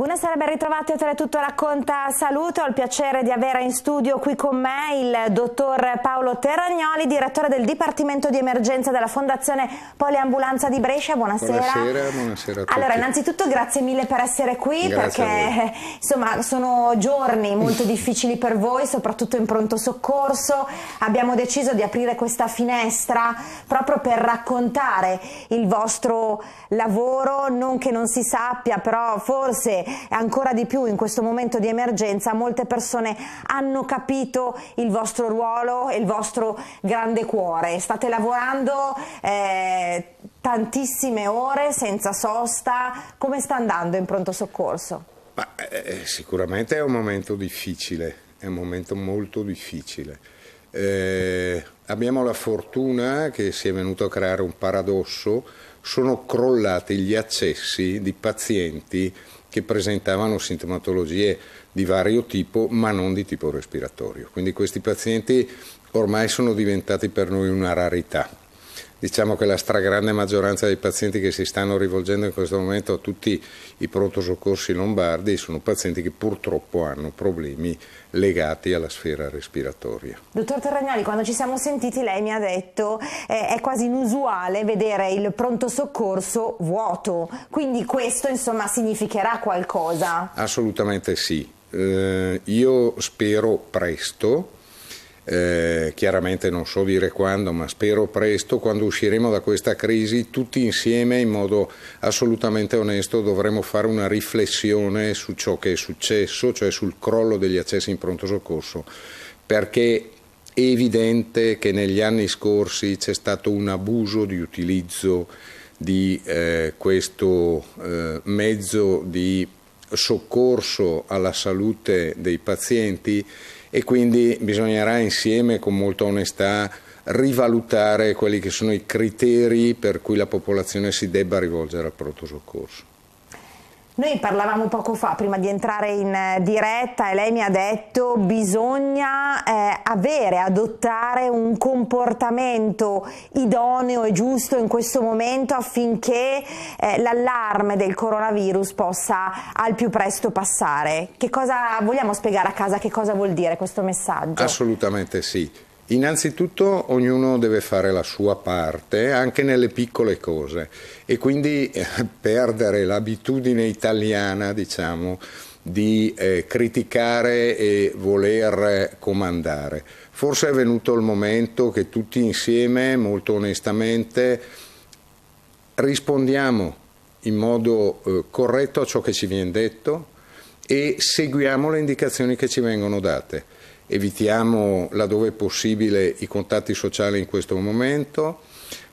Buonasera, ben ritrovati a Teletutto Racconta Salute. Ho il piacere di avere in studio qui con me il dottor Paolo Terragnoli, direttore del Dipartimento di Emergenza della Fondazione Poliambulanza di Brescia. Buonasera. Buonasera, buonasera a tutti. Allora, innanzitutto grazie mille per essere qui grazie perché insomma, sono giorni molto difficili per voi, soprattutto in pronto soccorso. Abbiamo deciso di aprire questa finestra proprio per raccontare il vostro lavoro, non che non si sappia, però forse ancora di più in questo momento di emergenza molte persone hanno capito il vostro ruolo e il vostro grande cuore. State lavorando eh, tantissime ore senza sosta, come sta andando in pronto soccorso? Ma, eh, eh, sicuramente è un momento difficile, è un momento molto difficile. Eh, abbiamo la fortuna che si è venuto a creare un paradosso, sono crollati gli accessi di pazienti che presentavano sintomatologie di vario tipo ma non di tipo respiratorio. Quindi questi pazienti ormai sono diventati per noi una rarità diciamo che la stragrande maggioranza dei pazienti che si stanno rivolgendo in questo momento a tutti i pronto soccorsi lombardi sono pazienti che purtroppo hanno problemi legati alla sfera respiratoria. Dottor Terragnoli, quando ci siamo sentiti lei mi ha detto eh, è quasi inusuale vedere il pronto soccorso vuoto, quindi questo insomma significherà qualcosa? Assolutamente sì. Eh, io spero presto eh, chiaramente non so dire quando, ma spero presto, quando usciremo da questa crisi tutti insieme in modo assolutamente onesto dovremo fare una riflessione su ciò che è successo, cioè sul crollo degli accessi in pronto soccorso, perché è evidente che negli anni scorsi c'è stato un abuso di utilizzo di eh, questo eh, mezzo di soccorso alla salute dei pazienti e quindi bisognerà insieme con molta onestà rivalutare quelli che sono i criteri per cui la popolazione si debba rivolgere al pronto soccorso. Noi parlavamo poco fa, prima di entrare in eh, diretta, e lei mi ha detto che bisogna eh, avere, adottare un comportamento idoneo e giusto in questo momento affinché eh, l'allarme del coronavirus possa al più presto passare. Che cosa vogliamo spiegare a casa che cosa vuol dire questo messaggio? Assolutamente sì. Innanzitutto ognuno deve fare la sua parte anche nelle piccole cose e quindi eh, perdere l'abitudine italiana, diciamo, di eh, criticare e voler comandare. Forse è venuto il momento che tutti insieme, molto onestamente, rispondiamo in modo eh, corretto a ciò che ci viene detto e seguiamo le indicazioni che ci vengono date evitiamo laddove possibile i contatti sociali in questo momento,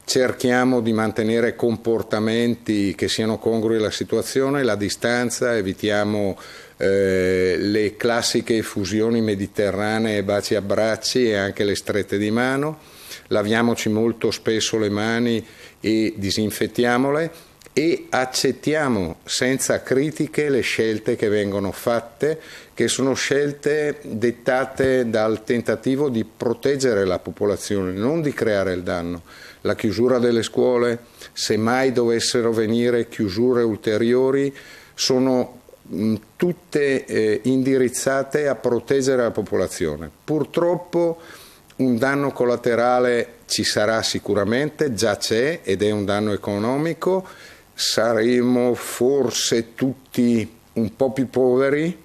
cerchiamo di mantenere comportamenti che siano congrui alla situazione, la distanza, evitiamo eh, le classiche effusioni mediterranee, baci e abbracci e anche le strette di mano, laviamoci molto spesso le mani e disinfettiamole e accettiamo senza critiche le scelte che vengono fatte, che sono scelte dettate dal tentativo di proteggere la popolazione, non di creare il danno. La chiusura delle scuole, se mai dovessero venire chiusure ulteriori, sono tutte eh, indirizzate a proteggere la popolazione. Purtroppo un danno collaterale ci sarà sicuramente, già c'è ed è un danno economico saremo forse tutti un po' più poveri,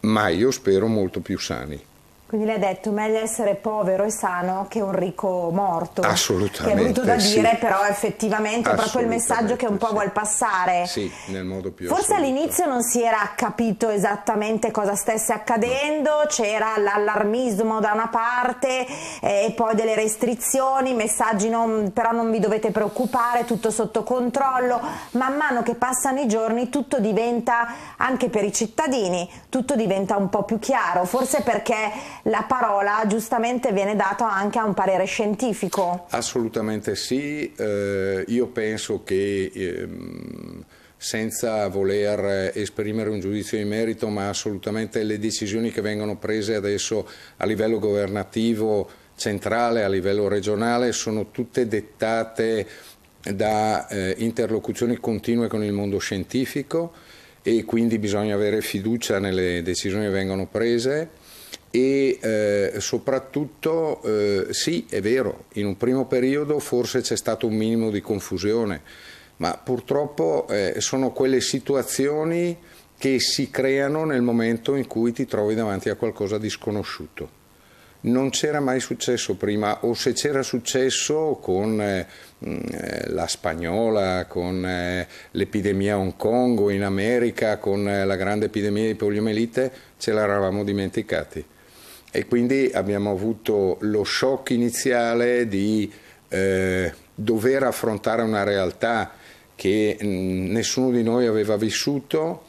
ma io spero molto più sani. Quindi lei ha detto meglio essere povero e sano che un ricco morto. Assolutamente. Che è brutto da sì. dire, però effettivamente è proprio il messaggio che un po' sì. vuol passare. Sì, nel modo più Forse all'inizio non si era capito esattamente cosa stesse accadendo, no. c'era l'allarmismo da una parte eh, e poi delle restrizioni, messaggi non, però non vi dovete preoccupare, tutto sotto controllo. Man mano che passano i giorni tutto diventa, anche per i cittadini, tutto diventa un po' più chiaro. Forse perché la parola giustamente viene data anche a un parere scientifico. Assolutamente sì, eh, io penso che... Ehm senza voler esprimere un giudizio di merito, ma assolutamente le decisioni che vengono prese adesso a livello governativo centrale, a livello regionale, sono tutte dettate da eh, interlocuzioni continue con il mondo scientifico e quindi bisogna avere fiducia nelle decisioni che vengono prese e eh, soprattutto eh, sì, è vero, in un primo periodo forse c'è stato un minimo di confusione, ma purtroppo eh, sono quelle situazioni che si creano nel momento in cui ti trovi davanti a qualcosa di sconosciuto. Non c'era mai successo prima, o se c'era successo con eh, la spagnola, con eh, l'epidemia a Hong Kong o in America, con eh, la grande epidemia di poliomielite, ce l'eravamo dimenticati e quindi abbiamo avuto lo shock iniziale di eh, dover affrontare una realtà che mh, mm, nessuno di noi aveva vissuto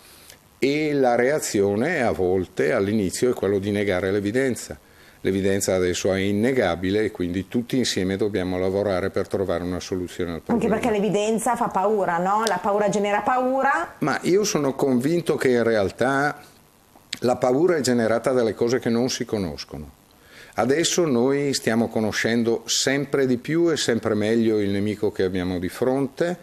e la reazione a volte all'inizio è quello di negare l'evidenza. L'evidenza adesso è innegabile e quindi tutti insieme dobbiamo lavorare per trovare una soluzione al problema. Anche perché l'evidenza fa paura, no? La paura genera paura. Ma io sono convinto che in realtà la paura è generata dalle cose che non si conoscono. Adesso noi stiamo conoscendo sempre di più e sempre meglio il nemico che abbiamo di fronte,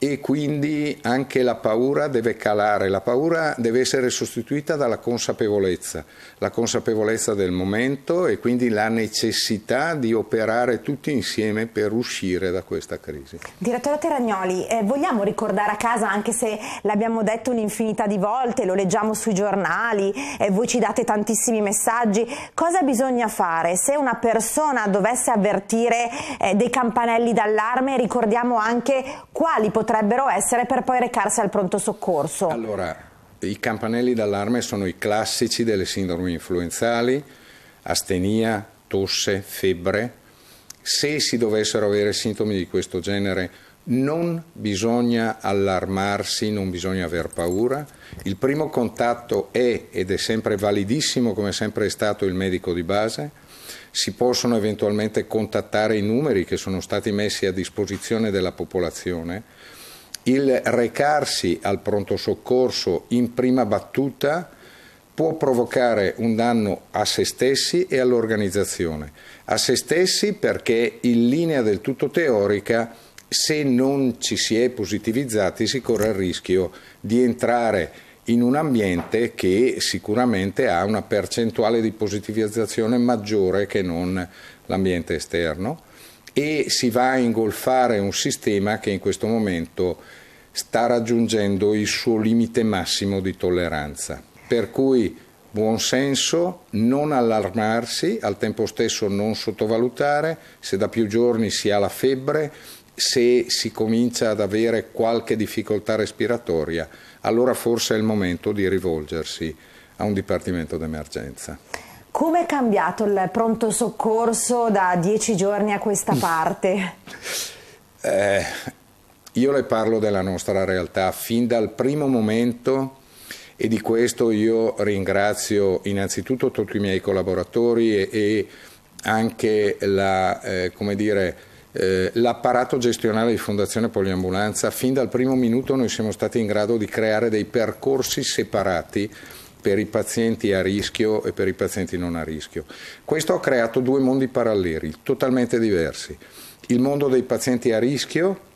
e quindi anche la paura deve calare, la paura deve essere sostituita dalla consapevolezza, la consapevolezza del momento e quindi la necessità di operare tutti insieme per uscire da questa crisi. Direttore Terragnoli, eh, vogliamo ricordare a casa, anche se l'abbiamo detto un'infinità di volte, lo leggiamo sui giornali, eh, voi ci date tantissimi messaggi, cosa bisogna fare se una persona dovesse avvertire eh, dei campanelli d'allarme, ricordiamo anche quali potrebbero potrebbero essere per poi recarsi al pronto soccorso? Allora, i campanelli d'allarme sono i classici delle sindrome influenzali, astenia, tosse, febbre. Se si dovessero avere sintomi di questo genere, non bisogna allarmarsi, non bisogna aver paura. Il primo contatto è, ed è sempre validissimo come sempre è stato, il medico di base. Si possono eventualmente contattare i numeri che sono stati messi a disposizione della popolazione il recarsi al pronto soccorso in prima battuta può provocare un danno a se stessi e all'organizzazione. A se stessi perché in linea del tutto teorica se non ci si è positivizzati si corre il rischio di entrare in un ambiente che sicuramente ha una percentuale di positivizzazione maggiore che non l'ambiente esterno e si va a ingolfare un sistema che in questo momento sta raggiungendo il suo limite massimo di tolleranza. Per cui buon senso, non allarmarsi, al tempo stesso non sottovalutare, se da più giorni si ha la febbre, se si comincia ad avere qualche difficoltà respiratoria, allora forse è il momento di rivolgersi a un dipartimento d'emergenza. Come è cambiato il pronto soccorso da dieci giorni a questa mm. parte? Eh, io le parlo della nostra realtà fin dal primo momento e di questo io ringrazio innanzitutto tutti i miei collaboratori e, e anche la, eh, dire, eh, l'apparato gestionale di Fondazione Poliambulanza. Fin dal primo minuto noi siamo stati in grado di creare dei percorsi separati per i pazienti a rischio e per i pazienti non a rischio. Questo ha creato due mondi paralleli, totalmente diversi. Il mondo dei pazienti a rischio,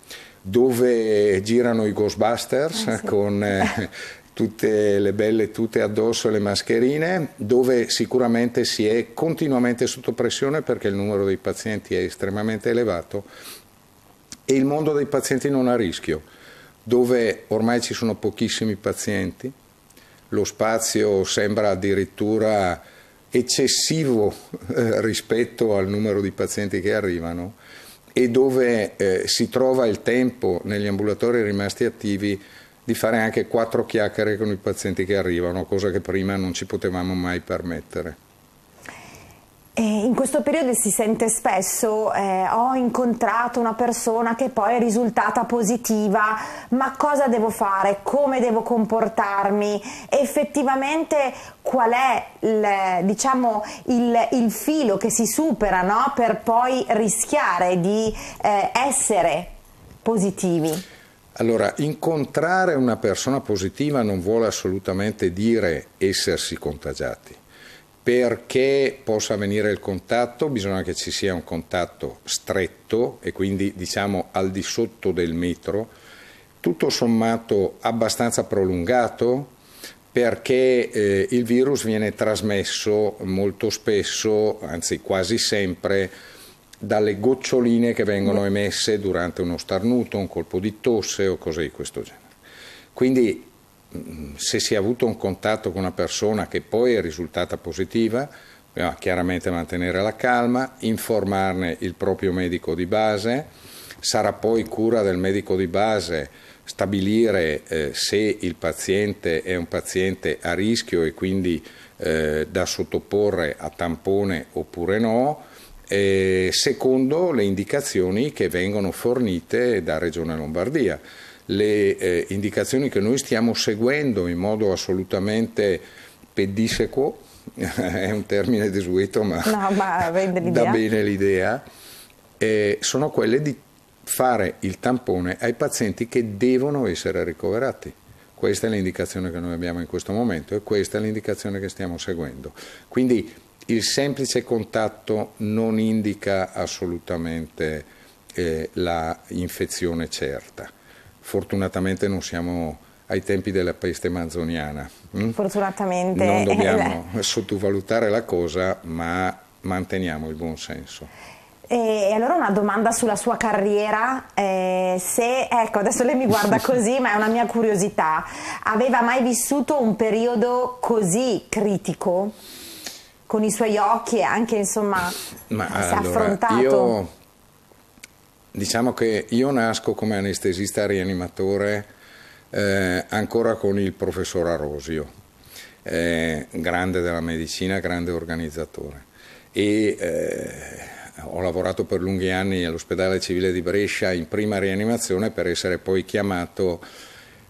dove girano i Ghostbusters eh sì. con eh, tutte le belle tute addosso e le mascherine, dove sicuramente si è continuamente sotto pressione perché il numero dei pazienti è estremamente elevato, e il mondo dei pazienti non a rischio, dove ormai ci sono pochissimi pazienti lo spazio sembra addirittura eccessivo eh, rispetto al numero di pazienti che arrivano e dove eh, si trova il tempo negli ambulatori rimasti attivi di fare anche quattro chiacchiere con i pazienti che arrivano, cosa che prima non ci potevamo mai permettere questo periodo si sente spesso eh, ho incontrato una persona che poi è risultata positiva, ma cosa devo fare? Come devo comportarmi? Effettivamente qual è il, diciamo, il, il filo che si supera no? per poi rischiare di eh, essere positivi? Allora, incontrare una persona positiva non vuole assolutamente dire essersi contagiati perché possa venire il contatto bisogna che ci sia un contatto stretto e quindi diciamo al di sotto del metro, tutto sommato abbastanza prolungato perché eh, il virus viene trasmesso molto spesso, anzi quasi sempre, dalle goccioline che vengono emesse durante uno starnuto, un colpo di tosse o cose di questo genere. Quindi Mm, se si è avuto un contatto con una persona che poi è risultata positiva, chiaramente mantenere la calma, informarne il proprio medico di base, sarà poi cura del medico di base stabilire eh, se il paziente è un paziente a rischio e quindi eh, da sottoporre a tampone oppure no, eh, secondo le indicazioni che vengono fornite da Regione Lombardia le eh, indicazioni che noi stiamo seguendo in modo assolutamente pedissequo, è un termine desueto ma, no, ma dà bene l'idea, eh, sono quelle di fare il tampone ai pazienti che devono essere ricoverati. Questa è l'indicazione che noi abbiamo in questo momento e questa è l'indicazione che stiamo seguendo. Quindi il semplice contatto non indica assolutamente eh, l'infezione certa fortunatamente non siamo ai tempi della peste manzoniana. Mm? Fortunatamente. Non dobbiamo eh. sottovalutare la cosa, ma manteniamo il buon senso. E allora una domanda sulla sua carriera, eh, se, ecco adesso lei mi guarda così ma è una mia curiosità, aveva mai vissuto un periodo così critico con i suoi occhi e anche insomma ma si allora, è affrontato? Io Diciamo che io nasco come anestesista rianimatore eh, ancora con il professor Arosio, eh, grande della medicina, grande organizzatore. E, eh, ho lavorato per lunghi anni all'ospedale civile di Brescia in prima rianimazione per essere poi chiamato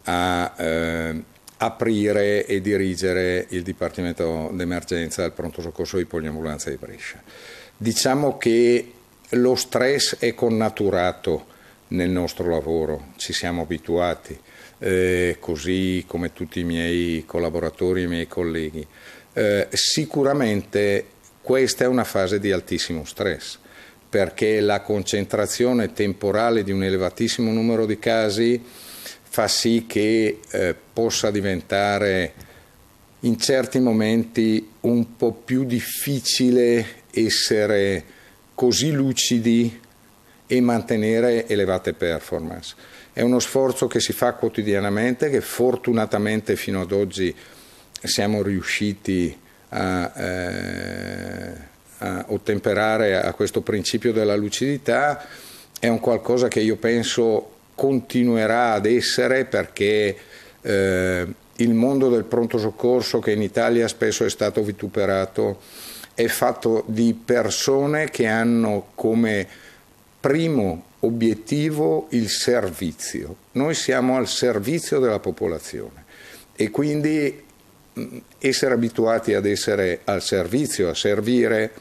a eh, aprire e dirigere il Dipartimento d'Emergenza del Pronto Soccorso di Poliambulanza di Brescia. Diciamo che lo stress è connaturato nel nostro lavoro, ci siamo abituati, eh, così come tutti i miei collaboratori, i miei colleghi. Eh, sicuramente questa è una fase di altissimo stress perché la concentrazione temporale di un elevatissimo numero di casi fa sì che eh, possa diventare in certi momenti un po' più difficile essere così lucidi e mantenere elevate performance. È uno sforzo che si fa quotidianamente, che fortunatamente fino ad oggi siamo riusciti a, eh, a ottemperare a questo principio della lucidità, è un qualcosa che io penso continuerà ad essere perché eh, il mondo del pronto soccorso che in Italia spesso è stato vituperato è fatto di persone che hanno come primo obiettivo il servizio. Noi siamo al servizio della popolazione e quindi mm, essere abituati ad essere al servizio, a servire,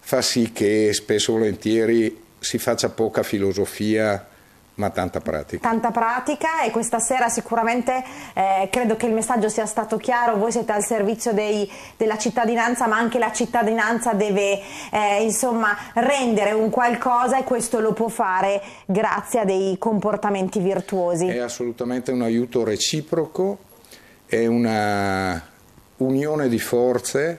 fa sì che spesso e volentieri si faccia poca filosofia ma tanta pratica. Tanta pratica e questa sera sicuramente eh, credo che il messaggio sia stato chiaro, voi siete al servizio dei, della cittadinanza ma anche la cittadinanza deve eh, insomma, rendere un qualcosa e questo lo può fare grazie a dei comportamenti virtuosi. È assolutamente un aiuto reciproco, è una unione di forze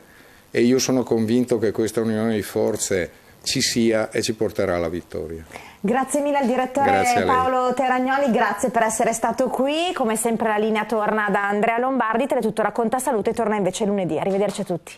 e io sono convinto che questa unione di forze ci sia e ci porterà alla vittoria. Grazie mille al direttore Paolo Teragnoli, grazie per essere stato qui. Come sempre la linea torna da Andrea Lombardi, Teletutto racconta salute e torna invece lunedì. Arrivederci a tutti.